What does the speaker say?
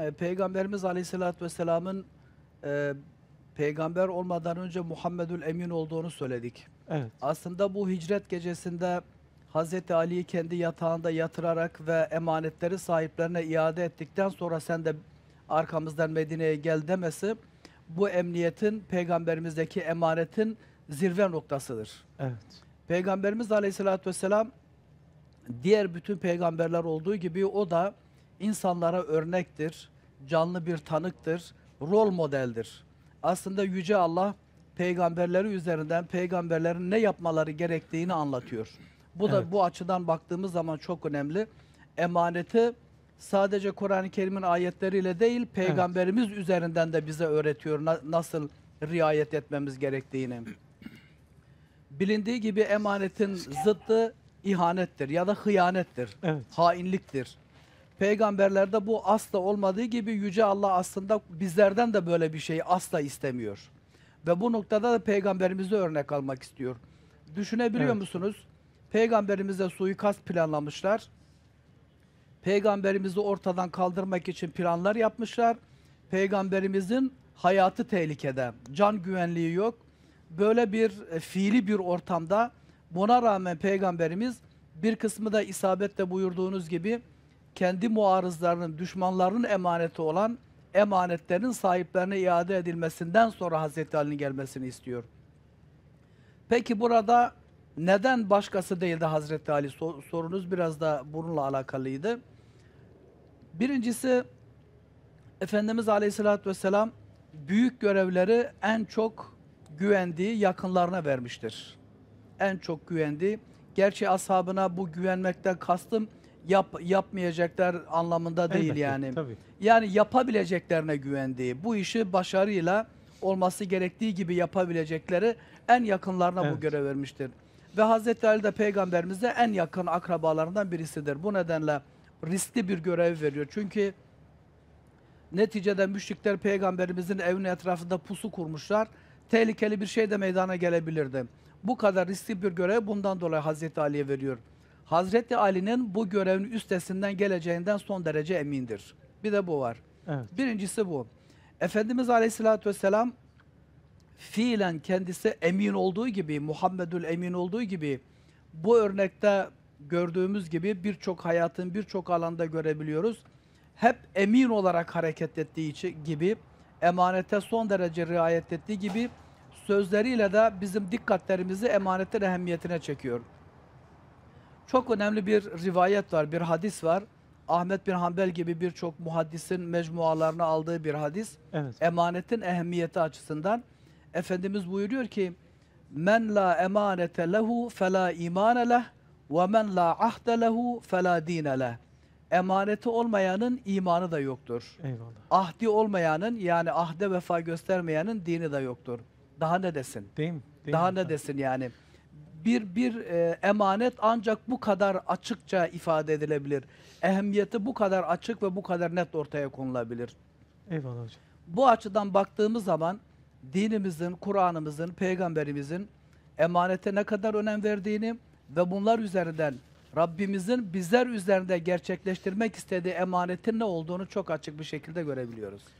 e, Peygamberimiz Aleyhisselatü Vesselam'ın e, peygamber olmadan önce Muhammedül Emin olduğunu söyledik. Evet. Aslında bu hicret gecesinde Hazreti Ali'yi kendi yatağında yatırarak ve emanetleri sahiplerine iade ettikten sonra sen de arkamızdan Medine'ye gel demesi bu emniyetin peygamberimizdeki emanetin zirve noktasıdır. Evet. Peygamberimiz Aleyhisselatü Vesselam diğer bütün peygamberler olduğu gibi o da insanlara örnektir, canlı bir tanıktır, rol modeldir. Aslında Yüce Allah peygamberleri üzerinden peygamberlerin ne yapmaları gerektiğini anlatıyor. Bu da evet. bu açıdan baktığımız zaman çok önemli. Emaneti sadece Kur'an-ı Kerim'in ayetleriyle değil peygamberimiz evet. üzerinden de bize öğretiyor na nasıl riayet etmemiz gerektiğini. Bilindiği gibi emanetin zıttı ihanettir ya da hıyanettir, evet. hainliktir peygamberlerde bu asla olmadığı gibi Yüce Allah aslında bizlerden de böyle bir şeyi asla istemiyor. Ve bu noktada da peygamberimize örnek almak istiyor. Düşünebiliyor evet. musunuz? Peygamberimize suikast planlamışlar. Peygamberimizi ortadan kaldırmak için planlar yapmışlar. Peygamberimizin hayatı tehlikede, can güvenliği yok. Böyle bir e, fiili bir ortamda buna rağmen peygamberimiz bir kısmı da isabetle buyurduğunuz gibi kendi muarızlarının, düşmanlarının emaneti olan emanetlerin sahiplerine iade edilmesinden sonra Hazreti Ali'nin gelmesini istiyor. Peki burada neden başkası değildi de Hazreti Ali? Sorunuz biraz da bununla alakalıydı. Birincisi Efendimiz Aleyhisselatü Vesselam büyük görevleri en çok güvendiği yakınlarına vermiştir. En çok güvendiği. Gerçi ashabına bu güvenmekten kastım yap, yapmayacaklar anlamında değil Elbette, yani. Tabii. Yani yapabileceklerine güvendiği, bu işi başarıyla olması gerektiği gibi yapabilecekleri en yakınlarına evet. bu görev vermiştir. Ve Hazreti Ali de peygamberimize en yakın akrabalarından birisidir. Bu nedenle riskli bir görev veriyor. Çünkü neticede müşrikler peygamberimizin evinin etrafında pusu kurmuşlar. Tehlikeli bir şey de meydana gelebilirdi. Bu kadar riskli bir görev bundan dolayı Hazreti Ali'ye veriyor. Hazreti Ali'nin bu görevin üstesinden geleceğinden son derece emindir. Bir de bu var. Evet. Birincisi bu. Efendimiz Aleyhisselatü Vesselam fiilen kendisi emin olduğu gibi, Muhammedül Emin olduğu gibi bu örnekte gördüğümüz gibi birçok hayatın birçok alanda görebiliyoruz. Hep emin olarak hareket ettiği için gibi, emanete son derece riayet ettiği gibi sözleriyle de bizim dikkatlerimizi emanetin ehemmiyetine çekiyor. Çok önemli bir rivayet var, bir hadis var. Ahmet bin Hanbel gibi birçok muhaddisin mecmualarını aldığı bir hadis. Evet. Emanetin ehemmiyeti açısından. Efendimiz buyuruyor ki, Men la emanete lehu fela imane leh ve men la ahde lehu fela dine leh. Emaneti olmayanın imanı da yoktur. Eyvallah. Ahdi olmayanın yani ahde vefa göstermeyenin dini de yoktur. Daha ne desin? Değil mi? Değil Daha mi? ne desin yani? bir bir e, emanet ancak bu kadar açıkça ifade edilebilir. Ehemmiyeti bu kadar açık ve bu kadar net ortaya konulabilir. Eyvallah hocam. Bu açıdan baktığımız zaman dinimizin, Kur'an'ımızın, peygamberimizin emanete ne kadar önem verdiğini ve bunlar üzerinden Rabbimizin bizler üzerinde gerçekleştirmek istediği emanetin ne olduğunu çok açık bir şekilde görebiliyoruz.